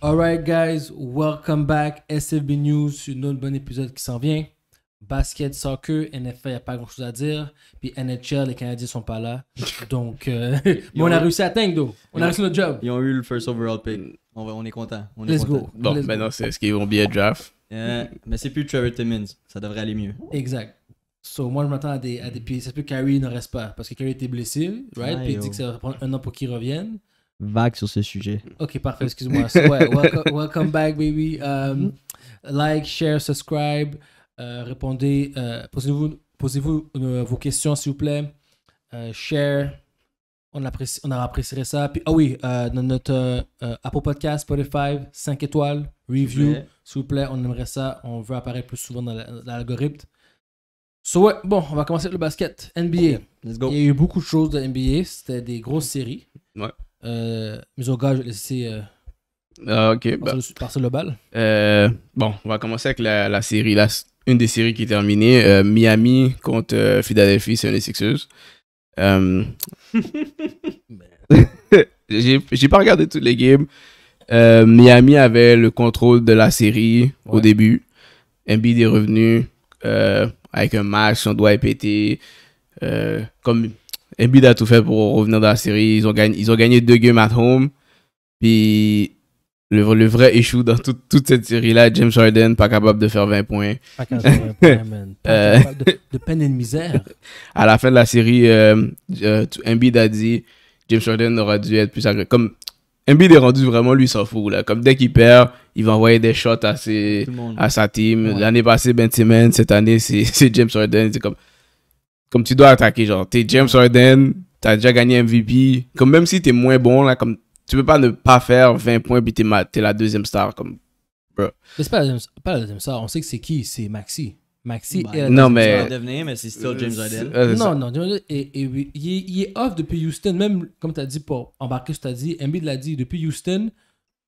Alright guys, welcome back. SFB News, un autre bon épisode qui s'en vient. Basket, soccer, NFL, il n'y a pas grand chose à dire. Puis NHL, les Canadiens sont pas là. Donc, euh, mais on a réussi à atteindre, On a réussi notre job. Ils ont eu le first overall pick. On, est content. On est Let's go. Bon, maintenant, c'est ce qu'ils vont bien draft. Mais euh, mais c'est plus Trevor Timmins. Ça devrait aller mieux. Exact. So, moi, je m'attends à des, à des. pieds. ça se peut que Carrie ne reste pas parce que Carrie était blessé, right? Puis il dit oh. que ça va prendre un an pour qu'il revienne vague sur ce sujet. Ok, parfait, excuse-moi. welcome, back, baby. Um, like, share, subscribe, euh, répondez, euh, posez-vous posez euh, vos questions, s'il vous plaît. share, on, on apprécierait ça. Puis, ah oui, dans notre Apple Podcast, Spotify, 5 étoiles, review, s'il vous plaît, on aimerait ça. On veut apparaître plus souvent dans l'algorithme. So, bon, on va commencer avec le basket. NBA. let's go. Il y a eu beaucoup de choses de NBA. C'était des grosses séries. Ouais. Euh, mais au gage je vais Euh, ah, ok. Bah. le euh, bon, on va commencer avec la, série. une des séries qui est terminée euh, Miami contre euh, Philadelphie, c'est les Je J'ai pas regardé toutes les games. Miami avait le contrôle de la série au début. Embiid est revenu avec un match, son doigt est pété. comme Embiid a tout fait pour revenir dans la série. Ils ont gagné, ils ont gagné deux games at home. Puis le, vrai échoue dans toute cette série-là, James Harden, pas capable de faire 20 points. Pas euh, capable de, de, peine et de misère. À la fin de la série, euh, euh, Embiid a dit James Harden aurait dû être plus agréable. Comme Embiid est rendu vraiment, lui, s'en fout. Là. Comme dès qu'il perd, il va envoyer des shots à, ses, à sa team. L'année passée, Ben Simmons. Cette année, c'est James Harden. C'est comme comme tu dois attaquer, genre, t'es James Harden, t'as déjà gagné MVP. Comme même si t'es moins bon, là, comme tu peux pas ne pas faire 20 points puis t'es, la deuxième star, comme, bro. Mais c'est pas la, deuxième, pas la deuxième star, on sait que c'est qui, c'est Maxi. Maxi ben, est la non, mais... Devenir, mais c'est still euh, James Harden. non, non, il, est, off depuis Houston, même comme t'as dit pour embarquer, tu t'ai dit, Embiid l'a dit, depuis Houston,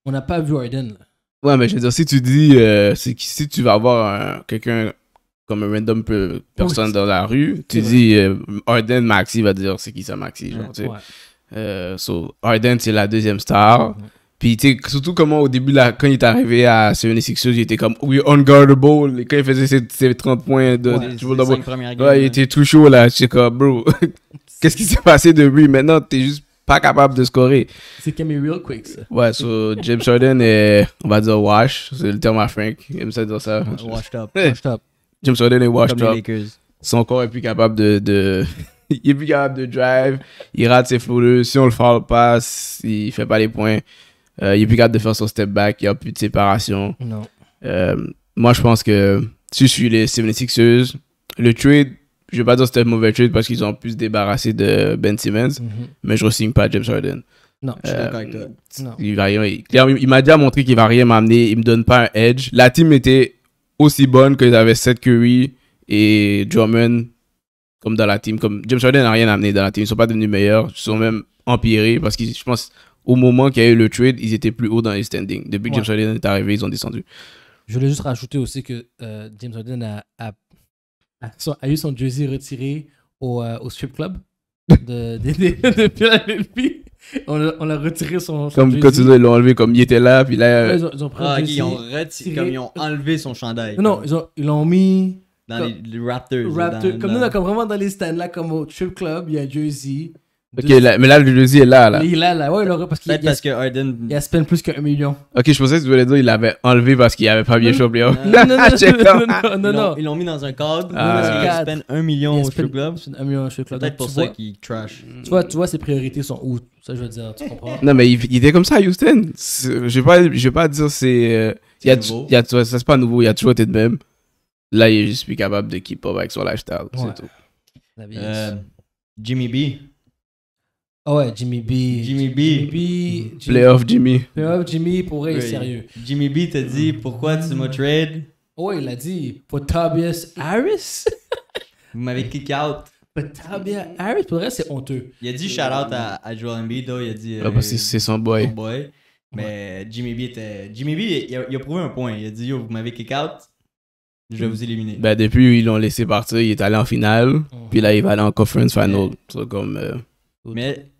on n'a pas vu Harden, Ouais, mais je veux dire, si tu dis, c'est euh, si, si tu vas avoir quelqu'un comme random personne dans la rue, tu dis euh, Arden Maxi va dire c'est qui ça Maxi. Genre, ouais. euh, so, Arden, c'est la deuxième star. Puis, tu sais surtout comment au début, là, quand il est arrivé à 76 il était comme, oui, unguardable. Et quand il faisait ses, 30 points de. tu vois, ouais, il était tout chaud, là. Je comme, bro, qu'est-ce qui s'est passé de lui Maintenant, t'es juste pas capable de scorer. C'est comme real quick, ça. Ouais, so, James Harden est, on va dire, wash. C'est le terme à Frank. Il aime ça dire ça. washed up, washed up. James Harden est washed Son corps est plus capable de, de... il est plus capable de drive. Il rate ses floues, Si on le foul passe, il fait pas les points. Euh, il est plus capable de faire son step back. Il n'y a plus de séparation. Non. Euh, moi, je pense que si je suis les 76ers, le trade, je vais pas dire que c'était un mauvais trade parce qu'ils ont pu se débarrasser de Ben Simmons, mhm. mais je ne signe pas James Harden. Non, je suis d'accord avec euh, Il, il m'a déjà montré qu'il va rien m'amener. Il me donne pas un edge. La team était aussi bonne que avaient Seth Curry et Drummond comme dans la team. Comme James Harden n'a rien amené dans la team. Ils ne sont pas devenus meilleurs. Ils sont même empirés parce que je pense au moment qu'il y a eu le trade, ils étaient plus hauts dans les standings. Depuis que James Harden est arrivé, ils ont descendu. Je voulais juste rajouter aussi que euh, James Harden a, eu son jersey retiré au, euh, au strip club de, depuis la on, l'a retiré son. son comme quand tu ils l'ont enlevé, comme il était là, puis là. Euh, ils, ont, pris ah, ils retiré. Comme ils ont enlevé son chandail. Non, ils, ont, ils l'ont mis. Dans les, Raptors. dans, comme dans... nous, comme vraiment dans les stands là, comme au Trip Club, il y a Jersey. Ok, mais là, Luzi est là, là. Il est là, là. Ouais, là, parce qu'il peut parce que Il a spend plus qu'un million. Ok, je pensais que tu voulais dire qu'il l'avait enlevé parce qu'il n'avait pas bien chopé Non, non, non, non, non, Ils l'ont mis dans un cadre. Ah. Il a spend un million au show club. Un million au show club. Peut-être pour ça qu'il trash. Tu vois, tu vois, ses priorités sont où Ça, je veux dire, tu comprends Non, mais il, était comme ça à Houston. Je vais pas, vais pas dire c'est. Euh, il y a, ça c'est pas nouveau. Il y a toujours été de même. Là, il est juste plus capable de keep up avec son lifestyle. C'est tout. Euh, Jimmy B. Ah ouais, Jimmy B. Jimmy B. Playoff Jimmy. Playoff Jimmy, pour vrai, sérieux. Jimmy B t'a dit pourquoi tu m'as trade oh Ouais, il a dit pour Tobias Harris. Vous m'avez kick out. Pour Tobias Harris, pour vrai, c'est honteux. Il a dit shout out à, à Joel Embiid, oh, Il a dit. Ah, euh, c'est son boy. Son boy. Mais Jimmy B était. Jimmy B, il a, prouvé un point. Il a dit Yo, vous m'avez kick out, je vais vous éliminer. Ben, depuis, ils l'ont laissé partir. Il est allé en finale. Mm. Puis là, il va aller en conference final. C'est comme. Euh, mais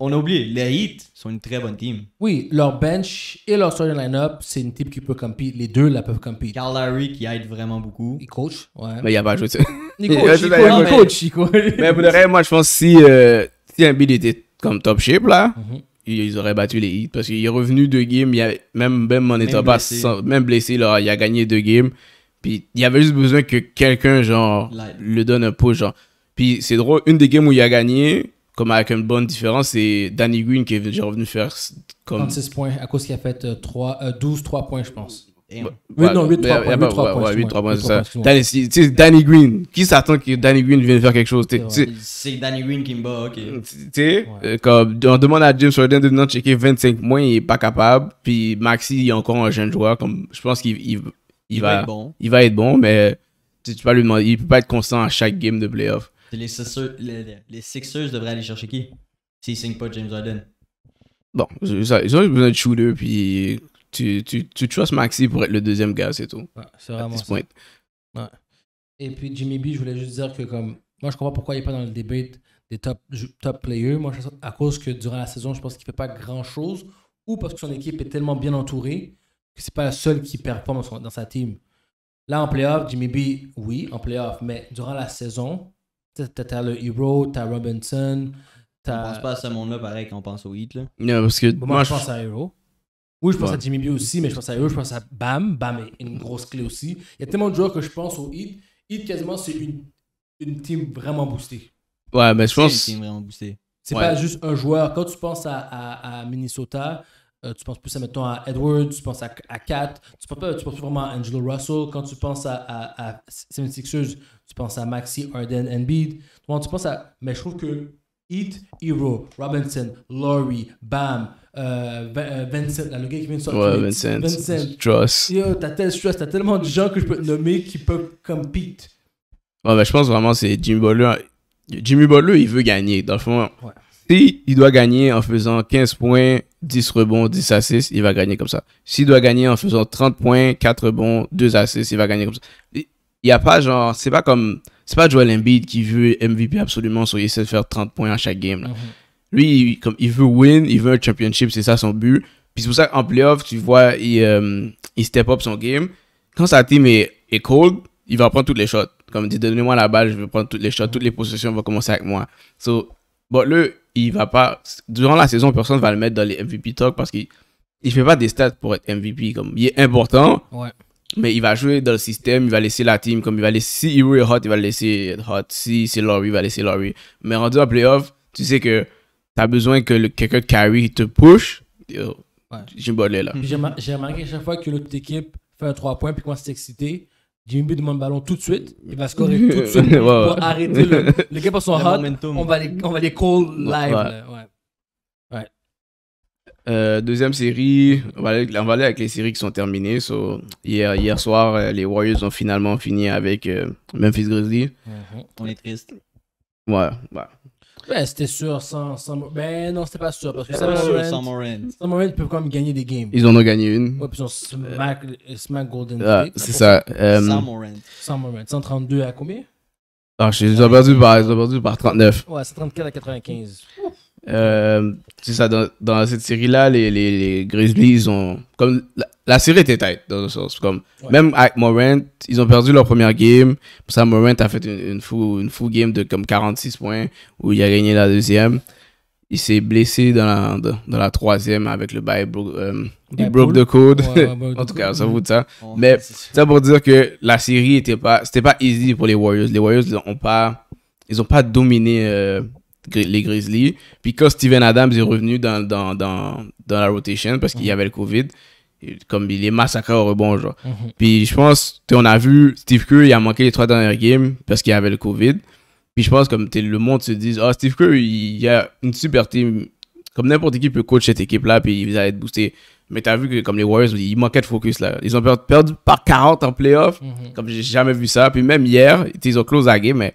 on, a oublié, les Heat sont une très bonne team. Oui, leur bench et leur starting line-up, c'est une team qui peut compiter. Les deux la peuvent compter Carl Larry qui aide vraiment beaucoup. Il coach, ouais. Mais il a pas joué ça. Il coach, il coach, Mais pour le reste, moi je pense que si, un euh, était comme top shape là, mhm. ils auraient battu les Heat parce qu'il est revenu deux games, il a même, même en étant pas même blessé, là, il a gagné deux games. Puis il y avait juste besoin que quelqu'un genre le donne un push. Genre. Puis c'est drôle, une des games où il a gagné, comme avec une bonne différence, c'est Danny Green qui est revenu faire comme... 36 points à cause qu'il a fait 12, euh, 3 euh, points, je pense. Oui, non, 8, 3 points. 8, 3 points. 8, 3 points, c'est ça. Danny, Green. Qui s'attend que Danny Green vienne faire quelque chose? C'est Danny Green qui me bat, ok. Tu euh, comme on demande à James Harden de venir checker 25 points, il n'est pas capable. Puis Maxi, il est encore un jeune joueur. Comme, je pense qu'il va, être bon. va être bon, mais tu, ne peux lui demander, il peut pas être constant à chaque game de playoff. Les Sixers, devraient aller chercher qui S'ils signent pas James Harden. Bon, ils ont besoin de shooter, puis tu, tu, tu Maxi pour être le deuxième gars, c'est tout. c'est vraiment Et puis Jimmy B, je voulais juste dire que comme moi, je comprends pourquoi il n'est pas dans le débat des top, top players. Moi, à cause que durant la saison, je pense qu'il ne fait pas grand-chose ou parce que son équipe est tellement bien entourée que c'est pas la seule qui performe dans, dans sa team. Là, en playoff, Jimmy B, oui, en playoff, mais durant la saison, T'as le Hero, t'as Robinson. t'as... On pense pas à ce monde-là pareil quand on pense au Heat. Là. parce que moi, je pense à Hero. Oui, je pense à Jimmy B aussi, mais je pense à Hero, je pense à Bam. Bam est une grosse clé aussi. Il y a tellement de joueurs que je pense au Heat. Heat, quasiment, c'est une, une team vraiment boostée. Ouais, mais je pense. C'est une team vraiment boostée. C'est pas juste un joueur. Quand tu penses à Minnesota, euh, tu penses plus, à, mettons, à Edward, tu penses à, à Kat, tu penses, tu vraiment à Angelo Russell. Quand tu penses à, à, à 76ers, tu penses à Maxi, Arden, Embiid. Bon, tu penses à... Mais je trouve que Heat, Hero, Robinson, Laurie, Bam, euh, euh Vincent, le gars qui vient de sortir. Ouais, Vincent. Vincent. Truss. Yo, t'as tellement de gens que je peux te nommer qui peuvent compete. Ouais, mais je pense vraiment c'est Jimmy Butler. Jimmy Butler, il veut gagner. Dans le fond, ouais si il doit gagner en faisant 15 points, 10 rebonds, 10 assists, il va gagner comme ça. S'il doit gagner en faisant 30 points, 4 rebonds, 2 assists, il va gagner comme ça. Il n'y a pas genre, c'est pas comme, c'est pas Joel Embiid qui veut MVP absolument, so il de faire 30 points à chaque game. Mhm. Lui, il, comme, il veut win, il veut un championship, c'est ça son but. Puis c'est pour ça qu'en playoff, tu vois, il, euh, step up son game. Quand sa team est, cold, il va prendre toutes les shots. Comme il dit, donnez-moi la balle, je vais prendre toutes les shots, toutes les possessions vont commencer avec moi. So, bon, le il va pas. Durant la saison, personne va le mettre dans les MVP talk parce qu'il il fait pas des stats pour être MVP. Comme, il est important, ouais. mais il va jouer dans le système, il va laisser la team. Comme il va laisser, si Hero est hot, il va laisser hot. Si c'est Laurie, il va laisser Laurie. Mais rendu en playoff, tu sais que tu as besoin que quelqu'un carry te push. j'ai là. J'ai remarqué chaque fois que l'autre équipe fait un 3 points puis commence à s'exciter Jimmy demande le ballon tout de suite, il va scorer tout de suite pour arrêter le. Les gars sont hot, on va, les, on va les call live. ouais. Euh, deuxième série, on va, aller, avec les séries qui sont terminées. So, hier, hier soir, euh, les Warriors ont finalement fini avec euh, Memphis Grizzlies. Mhm. On est triste. Ouais, ouais. Ben, c'était sûr, sans, sans. Ben, non, c'était pas sûr. Parce que Sam Morant, sans Morant. Sam Morant quand même gagner des games. Ils en ont gagné une. Ouais, puis ils ont smack, Golden ah, State. c'est ça. Euh, sans Sam Morant. Sam Morant. 132 à combien Ah, j'ai perdu par, ils ont perdu par 39. Ouais, c'est 34 à 95. Euh, c'est ça, dans, cette série-là, les, les, Grizzlies ont. Comme, la, série était tight, dans un sens. Comme, Même avec Morant, ils ont perdu leur première game. Pour ça, Morant a fait une, fou une fou game de comme 46 points, où il a gagné la deuxième. Il s'est blessé dans la, dans, la troisième avec le bail. Euh, broke the code. en tout cas, ça vaut ça. Mais ça pour dire que la série était pas. C'était pas easy pour les Warriors. Les Warriors n'ont pas. Ils ont pas dominé. Euh, les Grizzlies. Puis quand Steven Adams est revenu dans, dans, dans, dans la rotation parce qu'il y mhm. avait le COVID, comme il est massacré au rebond, genre. Mhm. Puis je pense, on a vu Steve Kerr, il a manqué les trois dernières games parce qu'il y avait le COVID. Puis je pense, comme le monde se dit, oh, Steve Kerr, il y a une super team. Comme n'importe qui peut coach cette équipe-là, puis il va être boosté. » Mais tu as vu que, comme les Warriors, ils manquaient de focus, là. Ils ont perdu, par 40 en playoff. comme je Comme j'ai jamais vu ça. Puis même hier, ils ont close la game, mais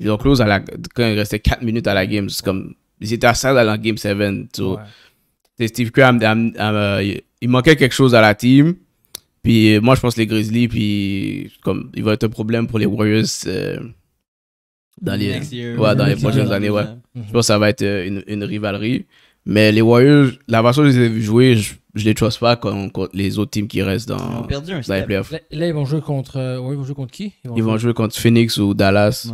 ils ont close quand ils restaient 4 minutes à la game. C'est comme, ils étaient à ça dans la game 7. So, ouais. Steve Kerr, il manquait quelque chose à la team. Puis moi, je pense les Grizzlies, puis comme, il va être un problème pour les Warriors euh, dans les, dans les prochaines années. Ouais. Je pense que ça va être euh, une, une Mais les Warriors, la façon dont ils ont joué, je, ne les trust pas contre les autres teams qui restent dans, la les playoffs. Là, ils vont jouer contre. Euh, ils vont jouer contre qui Ils vont, jouer... contre Phoenix ou Dallas.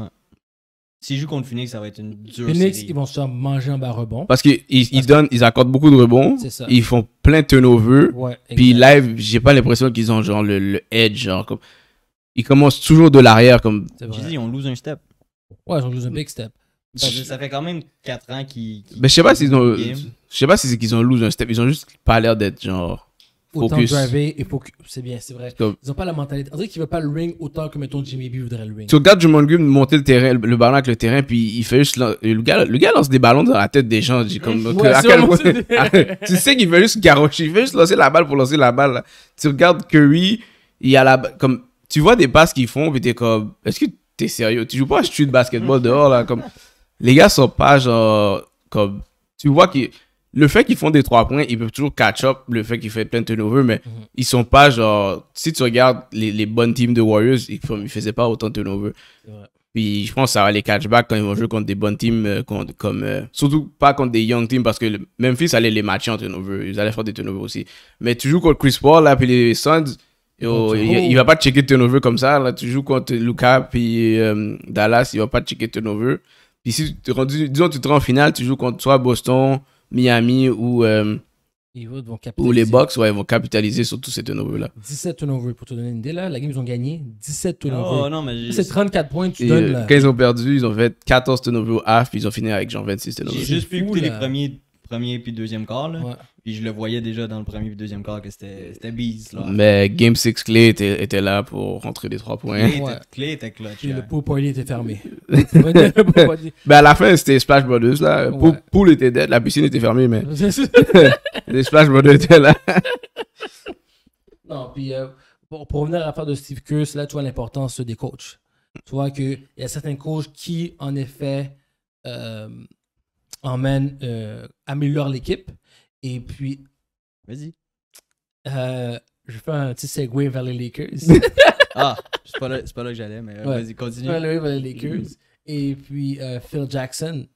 S'ils jouent contre Phoenix, ça va être une dure Phoenix, ils vont se faire manger un bas rebond. Parce qu'ils ils donnent, ils accordent beaucoup de rebonds. Ils font plein de turnovers. Ouais, puis live, j'ai pas l'impression qu'ils ont genre le, le, edge. Genre, comme... Ils commencent toujours de l'arrière. Comme... J'ai dit, on lose un step. Ouais, on lose un big step. Ça, fait quand même 4 ans qu'ils. Qu ben, je sais pas s'ils ont. Je sais pas si c'est qu'ils ont lose un step. Ils ont juste pas l'air d'être genre c'est bien, c'est vrai. Ils ont pas la mentalité. On dirait ne veut pas le ring autant que, mettons, Jimmy B voudrait le ring. Tu regardes Gum monter le terrain, le, ballon avec le terrain, puis il fait juste. Le gars, le gars lance des ballons dans la tête des gens. tu sais qu'il veut juste garocher. il veut juste lancer la balle pour lancer la balle. Tu regardes Curry, il y a la. Comme, tu vois des passes qu'ils font, puis es comme. Est-ce que t'es sérieux? Tu joues pas à ce de basketball dehors, là? Comme, les gars sont pas genre. Comme, tu vois qu'ils le fait qu'ils font des trois points, ils peuvent toujours catch up le fait qu'ils font plein de turnovers, mais ils mhm. ne ils sont pas genre. Si tu regardes les, bonnes teams de Warriors, ils, ne faisaient pas autant de turnovers. Puis je pense que ça va les catch back quand ils vont jouer contre des bonnes teams, euh, comme, euh, surtout pas contre des young teams, parce que le Memphis allait les matcher en turnovers. ils allaient faire des turnovers aussi. Mais toujours joues contre Chris Paul, là, puis les Suns. il, va pas checker turnovers comme ça. Là, tu joues contre Luca puis euh, Dallas, il va pas checker turnovers. Puis si tu disons, tu te rends en finale, tu joues contre soit Boston, Miami ou, euh, les Bucks ouais, vont capitaliser sur tous ces turnovers-là. 17 turnovers, pour te donner une idée. Là. La game, ils ont gagné 17 turnovers. Oh, c'est 34 points tu donnes. Euh, là. Quand ils ont perdu, ils ont fait 14 turnovers au half, puis ils ont fini avec genre 26 turnovers. J'ai juste pu écouter les premiers premier puis deuxième quart. Là. Puis je le voyais déjà dans le premier puis deuxième quart que c'était bise Mais Game 6 Clé était, là pour rentrer les trois points. Clé, était, clutch. Et le hein. pool était fermé. mais ben, à la fin, c'était Splash Brothers. Là. Pool, était dead, la piscine était fermée, mais les Splash Brothers étaient là. non, puis euh, pour, revenir à l'affaire de Steve Curse, là, tu vois l'importance euh, des coachs. Tu vois qu'il y a certains coachs qui, en effet, euh, emmène, euh, améliore l'équipe. Et puis. Vas-y. Euh, je fais un petit segue vers les Lakers. ah, c'est pas, là, pas là que j'allais, mais euh, vas-y, continue. Vers les Lakers. Et puis euh, Phil Jackson,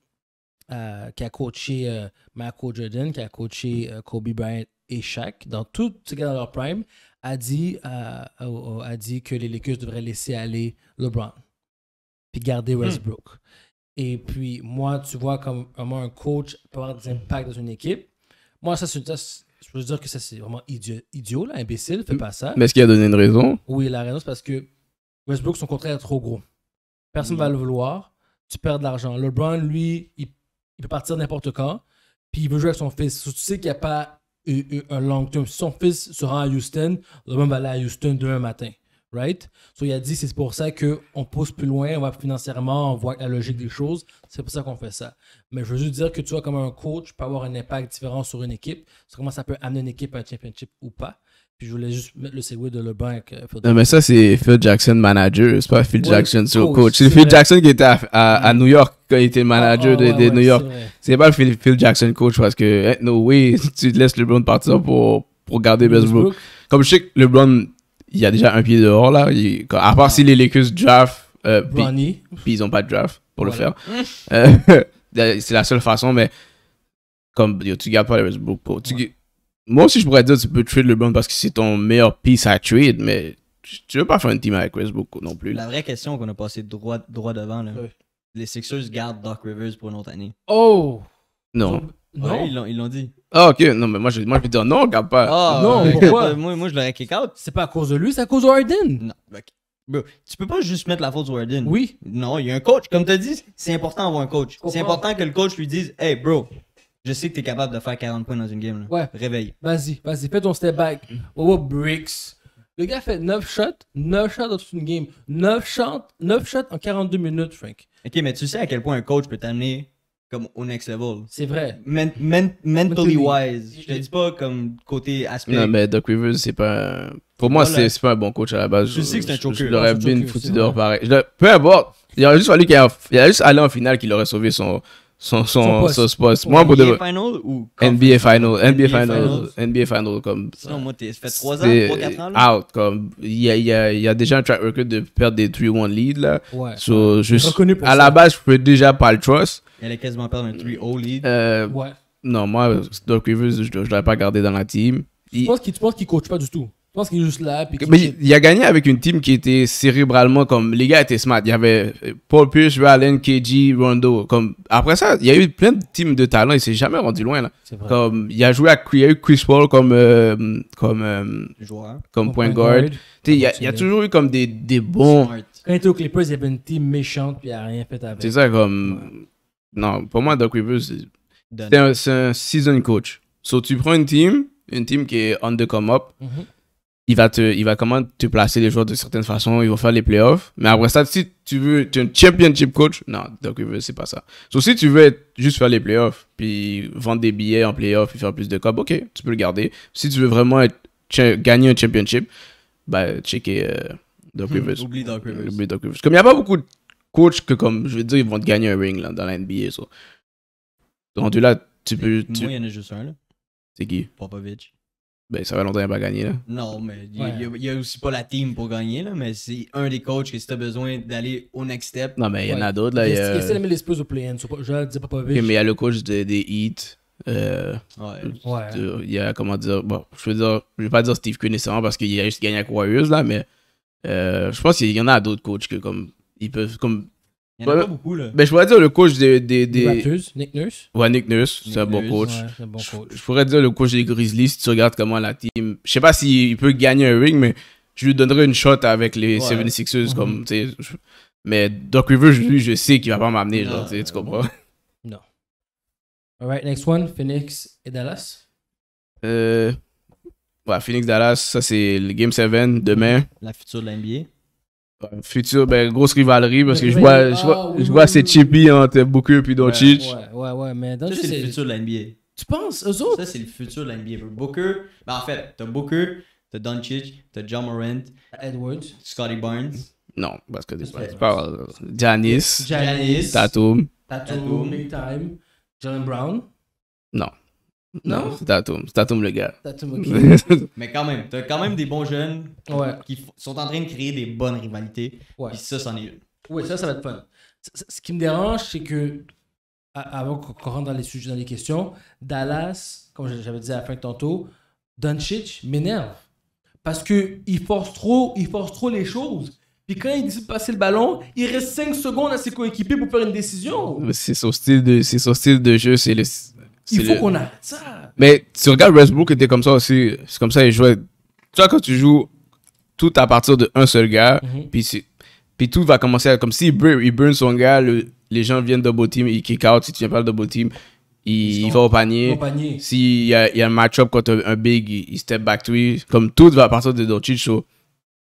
qui a coaché Michael Jordan, qui a coaché Kobe Bryant et Shaq, dans tout ce dans leur prime, a dit, a dit que les Lakers devraient laisser aller LeBron puis garder hmm. Westbrook. Et puis, moi, tu vois comme un coach peut avoir des impacts dans une équipe. Moi, ça, c'est je peux dire que ça, c'est vraiment idiot, idiot imbécile, fais pas ça. Mais est-ce qu'il a donné une raison Oui, la raison, c'est parce que Westbrook, son contrat est trop gros. Personne ne va le vouloir. Tu perds de l'argent. LeBron, lui, il, peut partir n'importe quand. Puis il veut jouer avec son fils. Tu sais qu'il n'y a pas eu, un long terme. Si son fils sera à Houston, LeBron va aller à Houston demain matin right? So, il a dit, c'est pour ça qu'on pousse plus loin, on va financièrement, on voit la logique des choses, c'est pour ça qu'on fait ça. Mais je veux juste dire que tu vois, comme un coach peut avoir un impact différent sur une équipe, sur comment ça peut amener une équipe à un championship ou pas. Puis je voulais juste mettre le CW de LeBron euh, Non, mais ça, c'est Phil Jackson manager, c'est pas Phil Jackson oh, coach. C'est Phil Jackson qui était à, New York quand il était manager ah, ah, de, New York. C'est pas Phil, Jackson coach parce que, hey, eh, no way, tu laisses LeBron partir pour, pour garder Westbrook. Comme je sais que LeBron il y a déjà un pied dehors là. à part ah. si les Lakers draft, euh, puis ils ont pas de draft pour le faire. Mm. Euh, c'est la seule façon, mais comme tu gardes pas Westbrook. Moi aussi, je pourrais dire tu peux trade bon parce que c'est ton meilleur piece à trade, mais tu veux pas faire une team avec Westbrook non plus. La vraie question qu'on a passé droit, devant, les Sixers gardent Doc Rivers pour une autre année. Oh! Non. non. ils l'ont dit. Ah, ok. Non, mais moi, je, moi, je vais dire non, regarde ah, Non, pourquoi? moi, moi, je l'aurais kick out. C'est pas à cause de lui, c'est à cause de Harden. Non. ok. Ben, bro, tu peux pas juste mettre la faute sur Harden. Oui. Non, il y a un coach. Comme tu as dit, c'est important d'avoir un coach. C'est important que le coach lui dise Hey, bro, je sais que t'es capable de faire 40 points dans une game. Là. Ouais. Réveille. Vas-y, vas-y, fais ton step back. Oh, bricks. Le gars fait 9 shots, 9 shots dans une game. 9 shots, 9 shots en 42 minutes, Frank. Ok, mais tu sais à quel point un coach peut t'amener comme au next level. C'est vrai. mentally wise. Je te dis pas comme côté aspect. Non, mais Doc Rivers, c'est pas. Pour moi, voilà. c'est pas un bon coach à la base. Je, sais que c'est un choker. Je l'aurais bien foutu dehors pareil. Peu importe. Il a juste fallu qu'il a... a juste allé en finale qu'il aurait sauvé son son, son, son poste. NBA Final ou NBA Final, NBA, Final, NBA Final, comme. moi, fait 3 ans, 3-4 ans. Là. Out, Il y a, y a déjà un track record de perdre des 3-1 lead, là. Ouais. So, je, Reconnu pour à la base, je peux déjà pas le trust. Elle a quasiment perdu un 3-0 lead. Euh, ouais. Non, moi, Doc Rivers, je ne l'aurais pas gardé dans la team. Tu, Il... penses qu'il, ne coach pas du tout je pense qu'il est juste là. Mais il a gagné avec une team qui était cérébralement comme. Les gars étaient smart. Il y avait euh, Paul Pierce, valen KG, Rondo. Comme... Après ça, il y a eu plein de teams de talent. Il s'est jamais rendu loin. Là. Comme, il a joué à il y a eu Chris Paul comme, euh, comme, euh, Joueur, comme point, guard. Il y, a, il y a toujours eu comme des, des bons. Quand il était au Clippers, il y avait une team méchante. Puis il n'a rien fait avec. C'est ça, comme. Non, pour moi, Doc Rivers, c'est un, season coach. So, tu prends une team, une team qui est on the come up. Mm-hmm il va te, il va comment te placer les joueurs de certaines façons, ils vont faire les playoffs. Mais après ça, si tu veux, tu es un championship coach, non, Doc c'est pas ça. Sauf si tu veux juste faire les playoffs, puis vendre des billets en playoffs, et faire plus de cop, ok, tu peux le garder. Si tu veux vraiment être, gagner un championship, bah, checker euh, hmm, Doc Rivers. oublie Doc Rivers. Comme il n'y a pas beaucoup de coachs que, comme, je veux dire, ils vont te gagner un ring, là, dans la NBA, Donc, là, tu peux. Tu... Moi, il y en a juste un, là. C'est qui Popovich. Ben, ça va longtemps pas gagné. là. Non, mais il n'y a, aussi pas la team pour gagner, là. Mais c'est un des coachs qui si besoin d'aller au next step. Non, mais il y en a d'autres, là. Il s'est a... Ils les Spurs au play-in. Je ne dis pas pas mais il y a le coach des, des Heat. Euh, ouais. Il y a, comment dire, bon, je veux dire, je vais pas dire Steve Quinn parce qu'il a juste gagné à Warriors, là, mais euh, je pense qu'il y en a d'autres coachs que, comme, ils peuvent, comme, ben, je pourrais dire le coach des. des, Nick Nurse. Ouais, Nick Nurse, c'est un bon coach. Je, pourrais dire le coach des Grizzlies si tu regardes comment la team. Je sais pas s'il peut gagner un ring, mais je lui donnerais une shot avec les 76ers. Mhm. Mais Doc Rivers, lui, je sais qu'il va pas m'amener, genre, tu comprends? Non. Alright, next one, Phoenix et Dallas. Euh. Ouais, Phoenix-Dallas, ça c'est le Game 7 demain. La future de l'NBA. Futur, ben, grosse rivalerie, parce que ben je vois, je vois, ah, je vois c'est Chippy entre Booker puis Doncic. Ouais, ouais, ouais, mais dans c'est le futur de la NBA. Tu penses, eux autres? Ça, c'est le futur de la NBA. Booker, ben, en fait, t'as Booker, t'as Doncic, t'as John Morant, Edwards, Scotty Barnes. Non, parce que c'est pas. Janis. Euh, Tatum. Tatum, Big Time. Jalen Brown. Non. Non? C'est Tatum. C'est Tatum le gars. Tatum, ok. Mais quand même, t'as quand même des bons jeunes qui sont en train de créer des bonnes rivalités. Puis ça, c'en est une. Oui, ça, ça va être fun. ce qui me dérange, c'est que, avant qu'on rentre dans les sujets, dans les questions, Dallas, comme j'avais dit à fin tantôt, Doncic m'énerve. Parce qu'il force trop, il force trop les choses. Puis quand il décide de passer le ballon, il reste 5 secondes à ses coéquipiers pour faire une décision. C'est son style de, c'est son style de jeu. C'est le, il faut qu'on a ça. Mais si tu regardes Westbrook était comme ça aussi. C'est comme ça il jouait. Tu vois, quand tu joues tout à partir de un seul gars, mhm. puis, puis tout va commencer à. Comme s'il burn, il son gars, les gens viennent double team, il kick out. Si tu viens pas le double team, il, va au panier. S'il y a, un match-up contre un, big, il, step back to Comme tout va à partir de Doncic.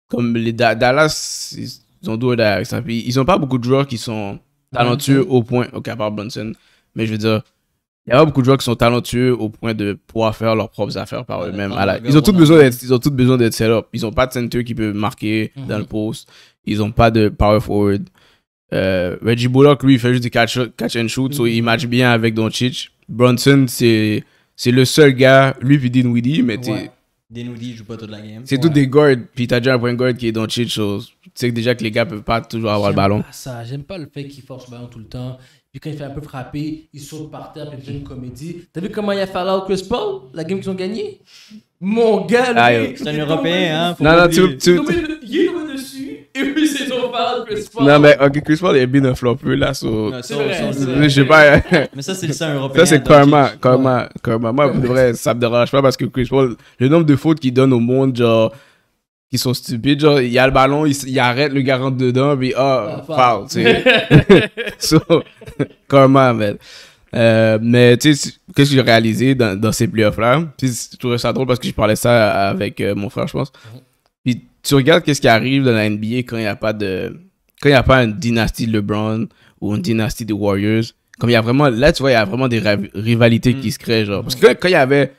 Comme les Dallas, ils ont deux derrière ils n'ont pas beaucoup de joueurs qui sont talentueux au point, au cas à Brunson. Mais je veux dire, il y a pas beaucoup de joueurs qui sont talentueux au point de pouvoir faire leurs propres affaires par eux-mêmes. Ils ont tous besoin d'être, ils ont besoin d'être set up. Ils n'ont pas de center qui peut marquer mhm. dans le poste. Ils n'ont pas de power forward. Euh, Reggie Bullock, lui, il fait juste des catch, catch and shoot, mhm. il match bien avec Doncic. Brunson, c'est, c'est le seul gars, lui puis Dinwiddie, mais ouais. Dinwiddie joue pas toute la game. C'est tout tous des guards, puis as déjà un point guard qui est Doncic, tu sais déjà que les gars peuvent pas toujours avoir le ballon. Pas ça, j'aime pas le fait qu'il force le ballon tout le temps. Puis quand il fait un peu frapper, il saute par terre, puis il fait une comédie. T'as vu comment il a fallu Chris Paul, la game qu'ils ont gagnée Mon gars, c'est un Européen, hein. non, non, tu. tu... Il est tombé dessus, et puis c'est ton parle Chris Paul. Non, mais ok, Chris Paul est bien un flop là, sur. Non, C'est vrai. Je sais pas. mais ça, c'est le sang européen. Ça, c'est karma, karma, karma. Moi, pour vrai, ça me dérange pas parce que Chris Paul, le nombre de fautes qu'il donne au monde, genre sont stupides. Genre, il y a le ballon, il, arrête, le gars dedans, puis oh, foul, tu sais. so, comment, euh, mais tu sais, qu'est-ce que j'ai réalisé dans, ces playoffs-là? Je trouvais ça drôle parce que je parlais ça avec euh, mon frère, je pense. Mhm. Puis tu regardes qu'est-ce qui arrive dans la NBA quand il n'y a pas de. Quand il n'y a pas une dynastie de LeBron ou une dynastie des Warriors. Comme il y a vraiment. Là, tu vois, il y a vraiment des rivalités mhm. qui se créent, genre. Parce que quand il y avait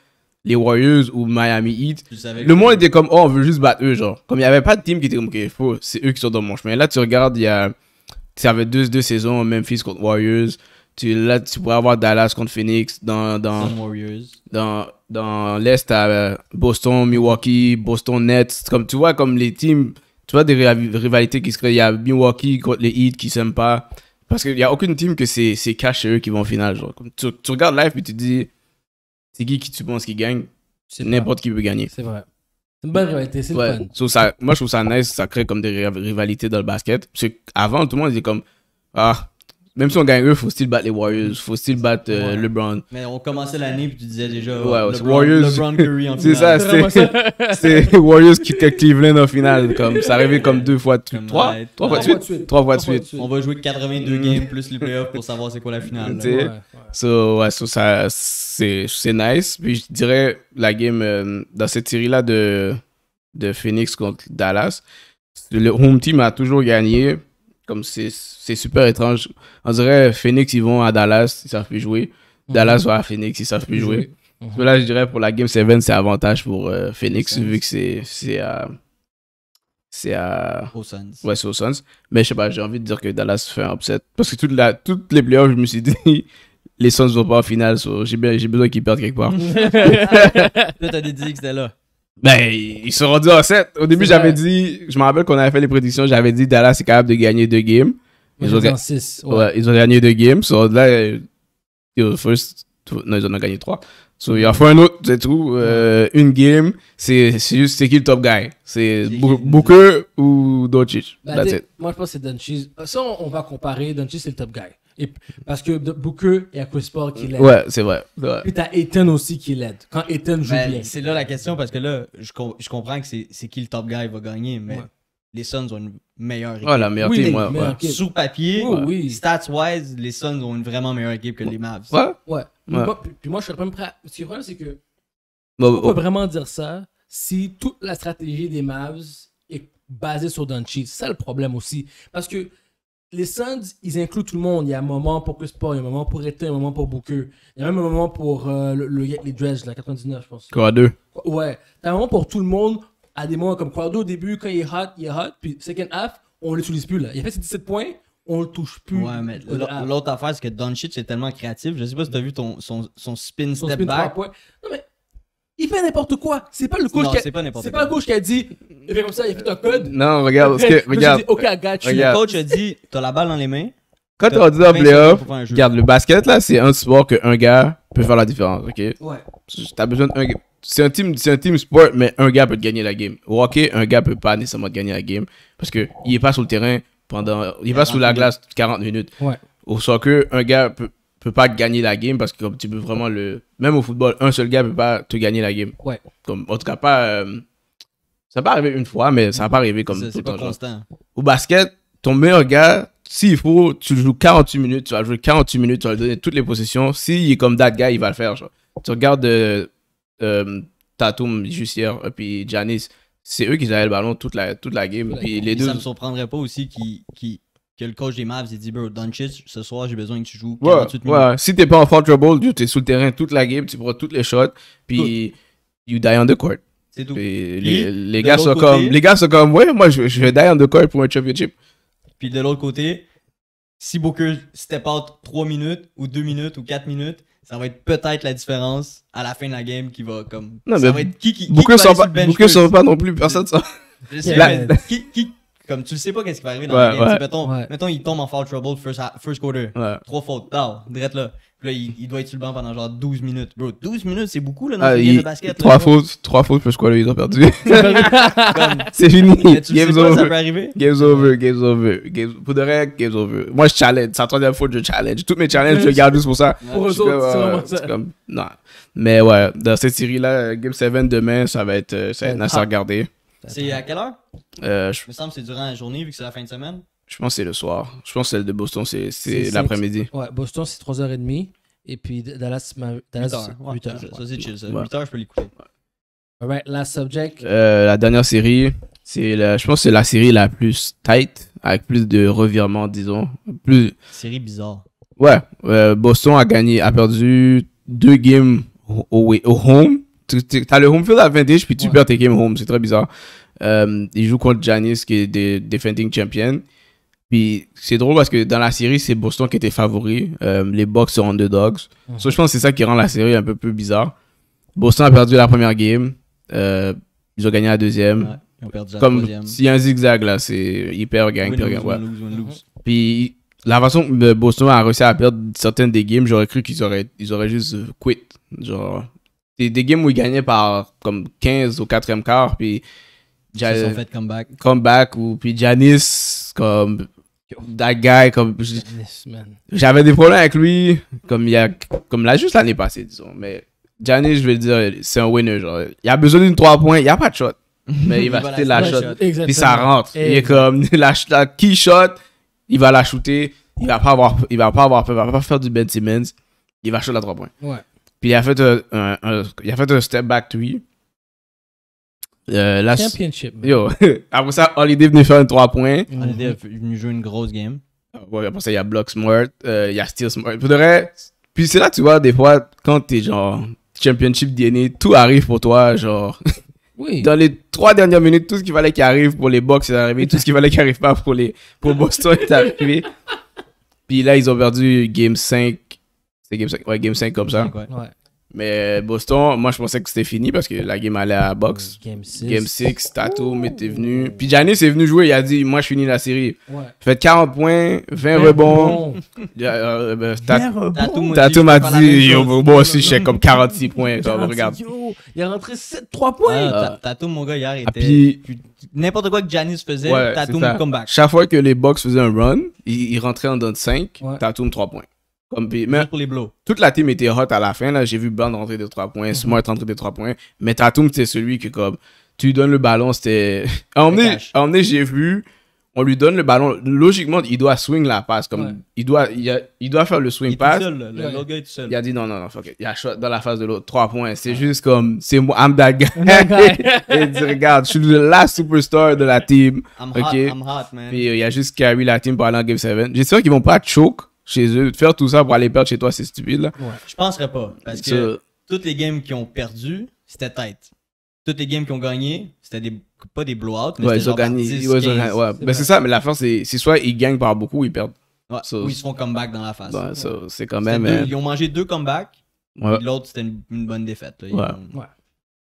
les Warriors ou Miami Heat, le monde était comme, oh, on veut juste battre eux, genre. Comme il n'y avait pas de team qui était comme, ok, faut, c'est eux qui sont dans mon chemin. Là, tu regardes, il y a, tu avais deux, deux saisons, Memphis contre Warriors. Tu, là, tu pourrais avoir Dallas contre Phoenix. Dans, dans, dans, l'Est, à euh, Boston, Milwaukee, Boston Nets. Comme tu vois, comme les teams, tu vois des rivalités qui se créent. Il y a Milwaukee contre les Heat qui s'aiment pas. Parce qu'il n'y a aucune team que c'est cash eux qui vont au final Genre. Comme tu, regardes live et tu dis, c'est qui qui tu penses qui gagne N'importe qui peut gagner. C'est vrai. C'est une bonne rivalité, c'est ouais. ça, moi, je trouve ça nice, ça crée comme des rivalités dans le basket. Parce qu'avant, tout le monde disait comme Ah, même si on gagne eux, faut still battre les Warriors, faut still battre euh, LeBron. Mais on commençait l'année puis tu disais déjà ouais, LeBron, Warriors, Curry en finale. C'est ça, c'est Warriors qui étaient Cleveland en finale. Comme, ça arrivait comme deux fois, trois, trois, fois de suite. Trois fois de suite. On va jouer 82 mm. games plus les playoffs pour savoir c'est quoi la finale. So, ça, c'est nice. Puis je dirais la game euh, dans cette série-là de, de Phoenix contre Dallas, le home team a toujours gagné comme c'est super étrange. On dirait Phoenix, ils vont à Dallas, ils savent plus jouer. Dallas mhm. va à Phoenix, ils savent plus jouer. Mhm. Là, je dirais pour la Game 7, c'est avantage pour euh, Phoenix, vu que c'est à. C'est à. Suns. Ouais, c'est aux Suns. Mais je sais pas, j'ai envie de dire que Dallas fait un upset. Parce que toute la, toutes les playoffs, je me suis dit, les Suns vont pas en finale, j'ai besoin qu'ils perdent quelque part. Toi, t'as dit que c'était là. Ben, ils sont rendus en 7. Au début, j'avais dit, je me rappelle qu'on avait fait les prédictions, j'avais dit Dallas est capable de gagner deux games. Ils, ont, gagné six, ouais. ils ont gagné deux games. So, là, ils ont gagné 3. So, il a a un autre, c'est tout. Euh, une game, c'est juste c'est qui le top guy C'est Booker ou Doncic. Ben, moi, je pense que c'est Doncic. Ça, on, va comparer. Doncic, c'est le top guy parce que Booker, il y a Chris Paul qui l'aide. Ouais, c'est vrai. Puis t'as Ethan aussi qui l'aide. Quand Ethan joue ben, bien. C'est là la question parce que là, je, je comprends que c'est qui le top guy va gagner, mais les Suns ont une meilleure équipe. Ouais, la meilleure Sous papier, stats-wise, les Suns ont une vraiment meilleure équipe que les Mavs. Ouais. Ouais. puis, moi, je suis même prêt Ce qui est vrai, c'est que. on bah, peut oh. vraiment dire ça si toute la stratégie des Mavs est basée sur Doncic. C'est ça le problème aussi. Parce que les Suns, ils incluent tout le monde. Il y a un moment pour Chris Paul, il y a un moment pour Ethan, il y a un moment pour Booker. Il y a même un moment pour euh, le, les Dredge, la 99, je pense. Quoi, deux Ouais. a un moment pour tout le monde à des moments comme Quardo au début, quand il est hot, il est hot. Puis second half, on l'utilise plus là. Il a fait ses 17 points, on le touche plus. Ouais, mais l'autre affaire, c'est que Doncic est tellement créatif. Je sais pas si t'as vu ton, son, son spin step back. Il fait n'importe quoi. C'est pas le coach. qui a... c'est pas le coach qui a dit. Il fait comme ça, il fait ton code. Non, regarde, parce que, regarde. Dit, ok, gars. tu you. Le coach a dit t'as la balle dans les mains. Quand t'as- on dit en playoff, regarde, le basket, là, c'est un sport qu'un gars peut faire la différence, ok? Ouais. T'as besoin C'est un team, c'est un team sport, mais un gars peut gagner la game. Au hockey, un gars peut pas nécessairement gagner la game parce que il est pas sur le terrain pendant, il est pas sous la glace 40 minutes. Ouais. Au soccer, un gars peut, peut pas gagner la game parce que tu peux vraiment le même au football un seul gars peut pas te gagner la game ouais comme en tout cas pas euh, ça pas arrivé une fois mais ça n'a pas arrivé comme c'est le constant. au basket ton meilleur gars s'il faut tu joues 48 minutes tu vas jouer 48 minutes tu vas lui donner toutes les possessions s'il est comme that guy il va le faire tu regardes euh, euh, Tatum juste hier puis Janice c'est eux qui avaient le ballon toute la toute la game et les deux ça me surprendrait pas aussi qui que le coach des Mavs ait dit Bro, Doncic, ce soir j'ai besoin que tu joues 48 ouais, minutes. Ouais. Si t'es pas en fort trouble, tu es sous le terrain toute la game, tu prends toutes les shots, puis you die on the court. C'est tout. les, gars sont comme, les gars sont comme Ouais, moi je, je vais die on the court pour un championship. Puis de l'autre côté, si Booker step out 3 minutes ou 2 minutes ou 4 minutes, ça va être peut-être la différence à la fin de la game qui va comme. Non, ça mais va être qui qui. Booker ne va sort pas, non plus, personne ça. Je sais, la... mais qui, qui, comme tu sais pas qu'est-ce qui va arriver dans le la game. Mettons, il tombe en foul trouble first, first quarter. Trois fautes, down, direct là. là, il, doit être sur le banc pendant genre 12 minutes. Bro, 12 minutes, c'est beaucoup là dans ah, le de basket. Trois fautes, trois fautes, puis quarter ils ont perdu. c'est fini. Game's over. Ça peut arriver. Game's over, game's over. pour de vrai, game's over. Moi, je challenge. C'est la troisième faute, je challenge. Toutes mes challenges, je les garde juste pour ça. c'est euh, comme, non. Mais ouais, dans cette série-là, Game 7 demain, ça va être, ça va être à regarder. C'est à quelle heure euh, Il me semble que c'est durant la journée, vu que c'est la fin de semaine. Je pense que c'est le soir. Je pense que celle de Boston, c'est l'après-midi. Ouais, Boston, c'est 3h30. Et puis Dallas, Dallas 8h. ça, c'est chill. 8h, je peux l'écouter. Alright, last subject. Euh, la dernière série, je pense que c'est la série la plus tight, avec plus de revirements, disons. Plus... Série bizarre. Ouais, euh, Boston a gagné, a perdu deux games au home T'as le home field advantage, puis tu perds tes games home. C'est très bizarre. Euh, ils jouent contre Janis, qui est des defending champion. Puis c'est drôle parce que dans la série, c'est Boston qui était favori. Euh, les Bucks sont underdogs. dogs. Mhm. je pense que c'est ça qui rend la série un peu plus bizarre. Boston a perdu la première game. Euh, ils ont gagné la deuxième. Comme s'il y a un zigzag là, c'est hyper gang, Puis la façon que Boston a réussi à perdre certaines des games, j'aurais cru qu'ils auraient, ils auraient juste quit. Genre, des, des, games où il gagnait par comme 15 au quatrième quart, puis. Ja ils fait comeback. Comeback, ou puis Janice, comme. That guy, comme. J'avais des problèmes avec lui, comme il y a. Comme là, juste l'année passée, disons. Mais Janice, je veux dire, c'est un winner, genre. Il a besoin d'une 3 points, il n'y a pas de shot. Mais il va shooter la, shot. Puis ça rentre. Et... Il est comme. La, key shot, il va la shooter. Il va pas avoir, il va pas avoir, va pas faire du Ben Simmons. Il va shooter la 3 points. Ouais. Puis il a fait un, il a fait un step back to Euh, la Championship. Yo, après ça, Holiday venu faire un 3 points. Mm-hmm. Holiday est venu jouer une grosse game. Ah, ouais, après ça, il y a Block Smart, euh, il y a Steel Smart. puis c'est là, tu vois, des fois, quand t'es genre Championship DNA, tout arrive pour toi, genre. Oui. Dans les trois dernières minutes, tout ce qu'il fallait qu'il arrive pour les box est arrivé, tout ce qu'il fallait qu'il arrive pas pour les pour Boston est arrivé. Puis là, ils ont perdu Game 5 c'est game 5. Ouais, game 5 comme ça. Ouais. Mais euh, Boston, moi je pensais que c'était fini parce que la game allait à la boxe. Game 6. Game 6, Tatum était venu. Puis Giannis est venu jouer, il a dit Moi je finis la série. Ouais. Faites 40 points, 20 rebonds. Tatoum a Tatum dit Moi bon, aussi j'ai comme 46 points. regarde. il est rentré 7, 3 points. Ah. Tatoum, Tatum, mon gars, hier ah, était. N'importe quoi que Giannis faisait, ouais, Tatum comeback. Chaque fois que les box faisaient un run, il, rentrait en donne 5, ouais. Tatum 3 points. Comme mais Toute la team était hot à la fin. J'ai vu Bland rentrer des 3 points, Smart mhm. rentrer des 3 points. Mais Tatum, c'est celui que comme tu lui donnes le ballon, c'était. À est, j'ai vu, on lui donne le ballon. Logiquement, il doit swing la passe. Comme il, doit, il, a, il, doit faire le swing il pass. seul, le, seul. Il a dit non, non, non, fuck Il a shot dans la face de l'autre. 3 points. C'est juste comme, c'est moi, I'm that guy. et dit, regarde, je suis le last superstar de la team. I'm ok hot, man. Puis euh, il a juste carry la team pour aller pendant Game 7. J'espère qu'ils vont pas choke chez eux. Faire tout ça pour aller perdre chez toi, c'est stupide. Là. Ouais. Je penserais pas. Parce que toutes les games qui ont perdu, c'était tête. Toutes les games qui ont gagné, c'était des, pas des blowouts, mais ouais, ils ben, c'est ça, mais la fin, c'est soit ils gagnent par beaucoup ou ils perdent. ou ils se font comeback dans la face. Ben, hein. Ils ont mangé deux comebacks. L'autre, c'était une, bonne défaite. moi,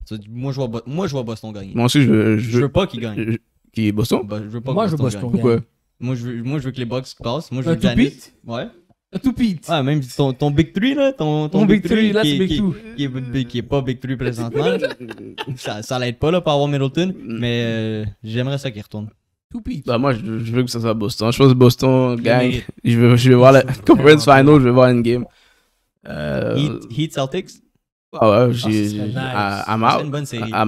je vois, moi, je vois Boston gagner. Moi aussi, je veux. veux pas qu'il gagne. Qui est Boston? Moi, ben, je veux pas moi, je veux Boston Pourquoi? Moi je, veux, moi, je veux que les Bucks passent. Moi, je veux uh, Ouais. Uh, tout pit. Ouais, même ton, ton Big 3, là. Ton, ton Big 3, là, c'est Big Qui, est pas Big 3 présentement. ça ça l'aide pas, là, pour avoir Middleton. Mais euh, j'aimerais ça qu'il retourne. Tout pit. Bah, moi, je, veux que ça soit Boston. Je pense Boston gagne. Je veux, je veux voir la Conference Final, je veux voir une game. Euh, Heat Celtics ah ouais, ah, j'ai. Nice. I'm out. une bonne série. ah,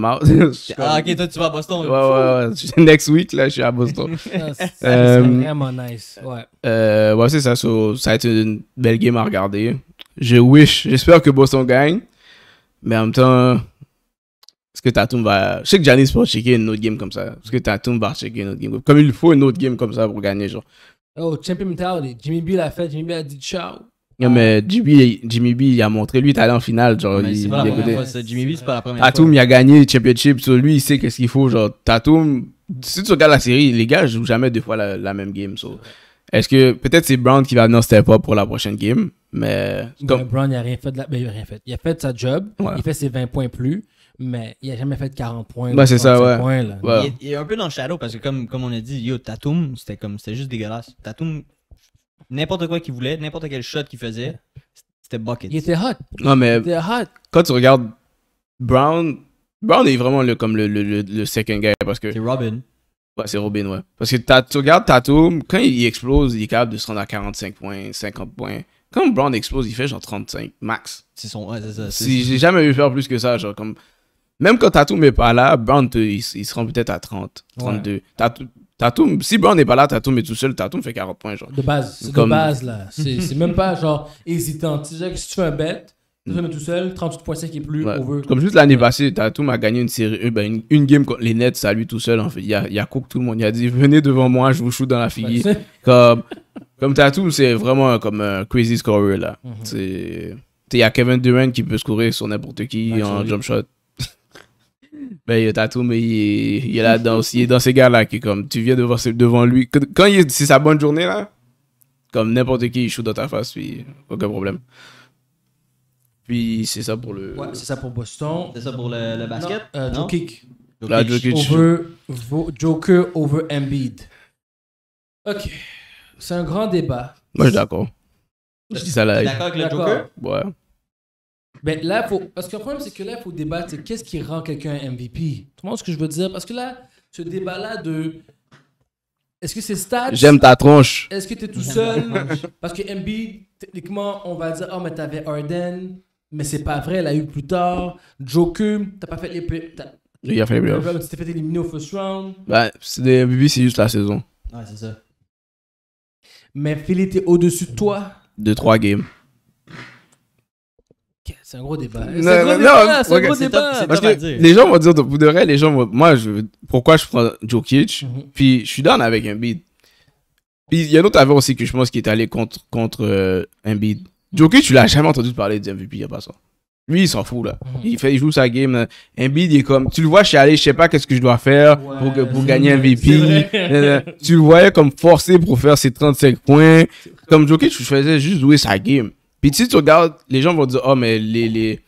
ok, toi, tu vas à Boston. Ouais, ouais, ouais. Next week, là, je suis à Boston. c'est euh, vraiment nice. Ouais. Euh, c'est ça. So, ça a été une belle game à regarder. Je wish, j'espère que Boston gagne. Mais en même temps, est-ce que Tatum va. Je sais que Janice va checker une autre game comme ça. Est-ce que Tatum va checker une autre game Comme il faut une autre game comme ça pour gagner, genre. Oh, champion mentality. Jimmy B l'a fait. Jimmy B a dit ciao. Non, mais Jimmy, Jimmy B, il a montré, lui, il est en finale. Genre, il, c'est pas la première fois, Jimmy B, c'est pas la première Tatum, il a gagné le championship. sur lui, il sait qu'est-ce qu'il faut. Genre, Tatum, si tu regardes la série, les gars jouent jamais deux fois la, même game. So. Est-ce que peut-être c'est Brown qui va venir step up pour la prochaine game, mais comme... Ben, Brown a rien fait de ben, il a rien fait. Il a fait sa job, il fait ses 20 points plus, mais il a jamais fait 40 points. Ben, c'est ça, ouais. Il, est, un peu dans le shadow parce que comme, comme on a dit, yo Tatum, c'était comme c'était juste dégueulasse. Tatum n'importe quoi qu'il voulait, n'importe quel shot qu'il faisait, c'était bucket. Il était hot. Non, mais quand tu regardes Brown, Brown est vraiment le, comme le, second guy parce que. C'est Robin. Ouais, c'est Robin, ouais. Parce que tu regardes Tatum, quand il explose, il est capable de se rendre à 45 points, 50 points. Quand Brown explose, il fait genre 35 max. C'est son. Ouais, c'est ça. J'ai jamais vu faire plus que ça. Genre, comme... Même quand Tatum n'est pas là, Brown, il, se rend peut-être à 30, 32. Tatum, si on n'est pas là, Tatoum est tout seul, Tatoum fait 40 points. Genre. De base, c'est de base là. Mhm. C'est même pas genre hésitant. Tu sais, si tu fais un bet, tu fais tout seul, 38 points et plus, veut. Comme juste l'année passée, Tatoum a gagné une série, euh, ben, une, game contre les Nets à lui tout seul. En fait. il, y a, il a Cook, tout le monde. Il a dit Venez devant moi, je vous shoot dans la figue. comme, comme c'est vraiment comme un crazy scorer là. Mhm. Il y a Kevin Durant qui peut scorer sur n'importe qui en jump shot ben, il y a mais il il est là-dedans aussi. dans ces gars-là qui, comme, tu viens devant, devant lui. Quand c'est sa bonne journée, là, comme n'importe qui, il shoot dans ta face, puis aucun problème. Puis c'est ça pour le. Ouais, c'est ça pour Boston. C'est ça pour le, le basket. Non. Euh, over, Joker over Embiid. Ok. C'est un grand débat. Moi, je suis d'accord. Je dis ça là. D'accord avec le Joker Ouais. Ben, là, faut, parce que le problème, c'est que là, il faut débattre qu'est-ce qui rend quelqu'un MVP. Tu comprends ce que je veux dire? Parce que là, ce débat-là de. Est-ce que c'est stats? J'aime ta tronche. Est-ce que tu es tout seul? Parce que MB, techniquement, on va dire, oh, mais t'avais Arden, mais c'est pas vrai, elle a eu plus tard. Joker, t'as pas fait les. Il a fait les Tu t'es fait éliminer au first round. Ben, c'est c'est juste la saison. Ouais, c'est ça. Mais Phil était au-dessus de toi. De trois games. C'est un gros débat. non, un gros débat. Parce que les gens vont dire, vous de vrai, les gens vont, moi, je, pourquoi je prends Jokic, mhm. puis je suis down avec Embiid. Puis il y a un autre aussi que je pense qui est allé contre, contre euh, Embiid. Mhm. Jokic, tu l'as jamais entendu parler de MVP, il n'y a pas ça. Lui, il s'en fout, là. Mhm. Il, fait, il joue sa game. un Embiid, il est comme, tu le vois, je suis allé, je sais pas qu'est-ce que je dois faire pour, pour gagner MVP. Euh, tu le voyais comme forcé pour faire ses 35 points. Comme Jokic, je faisais juste jouer sa game. Puis si tu regardes, les gens vont dire, oh, mais les, les,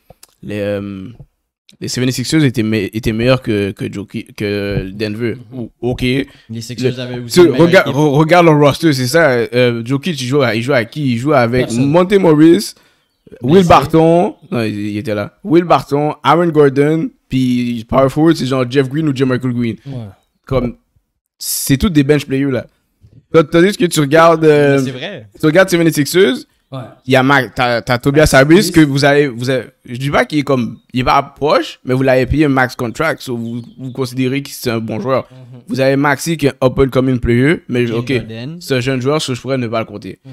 les, euh, les 76ers étaient, étaient meilleurs que, que, que Denver. Mhm. ok. Les Sixers avaient aussi. regarde, le leur roster, c'est ça. Euh, il joue avec qui Il joue avec Monte Morris, Will Barton. Non, il, était là. Will Barton, Aaron Gordon, puis Power Forward, c'est genre Jeff Green ou Jim Michael Green. Ouais. Comme, c'est tous des bench players là. Tandis que tu regardes. Euh, c'est vrai. Tu regardes 76ers il y a Tobias Harris que vous avez, vous avez, je dis pas qu'il est comme, il est pas proche, mais vous l'avez payé un max contract, vous, vous considérez que c'est un bon mhm. joueur. Vous avez Maxi qui est un open une player, mais ok, c'est un jeune joueur, je pourrais ne pas le compter. Mhm.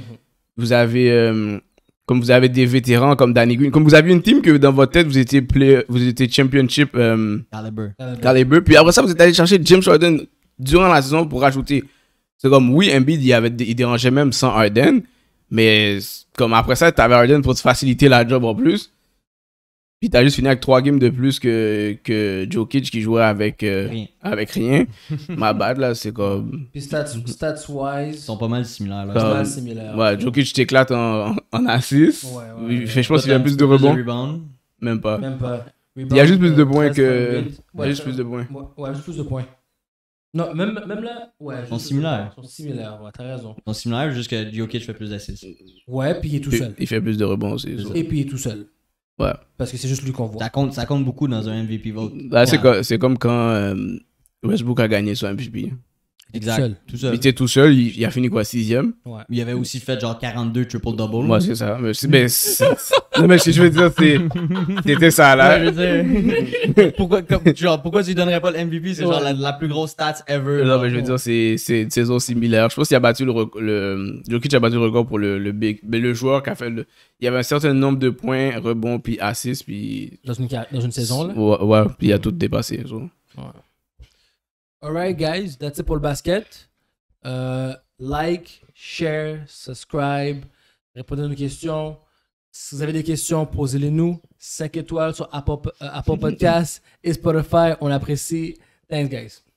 Vous avez, euh, comme vous avez des vétérans comme Danny Green, comme vous avez une team que dans votre tête vous étiez vous étiez championship dans euh, Calibre. puis après ça vous êtes allé chercher James Harden durant la saison pour rajouter. C'est comme oui, Embiid il avait, il dérangeait même sans Harden. Mais comme après ça, t'avais Harden pour te faciliter la job en plus. Puis t'as juste fini avec trois games de plus que, que Jokic qui jouait avec, euh, rien. avec rien. Ma bad, là, c'est comme. Puis stats-wise. ils sont pas mal similaires, là. Pas mal similaires. Ouais, Jokic t'éclate en, en assist. je pense qu'il a plus de rebonds. Même pas. Même pas. il y a juste plus de points que. il a juste plus de points. Ouais, juste plus de points. Non, même, même là, ouais. Ils sont similaires. Ils sont similaires, ouais, t'as raison. Ils sont similaires jusqu'à Jokic fait plus d'assists. Euh, ouais, puis il est tout seul. Il fait plus de rebonds aussi. Et puis il est tout seul. Ouais. Parce que c'est juste lui qu'on voit. Ça compte, ça compte beaucoup dans un MVP vote. Là, bah, c'est comme, quand euh, Westbrook a gagné son MVP. Exact. seul. Il était tout seul, il, a fini quoi, sixième? Ouais. Il avait aussi fait genre 42 triple double. Moi, c'est ça. Mais, mais, non, mais si je veux dire, C'était ça là. Ouais, je veux dire, pourquoi, comme, genre, pourquoi tu donnerais pas le MVP? C'est genre la, plus grosse stats ever. Non, mais je veux dire, c'est, c'est une saison similaire. Je pense qu'il a battu le, le. Jokic a battu le record pour le, le big. Mais le joueur qui a fait le. Il y avait un certain nombre de points, rebonds, puis assists, puis. Dans une, dans une saison là? Ouais, puis il a tout dépassé. Ouais. Alright, guys, that's it pour le basket. Euh, like, share, subscribe, répondez à nos questions. Si vous avez des questions, posez-les nous. 5 étoiles sur Apple, euh, Apple Podcasts et Spotify. On apprécie. Thanks, guys.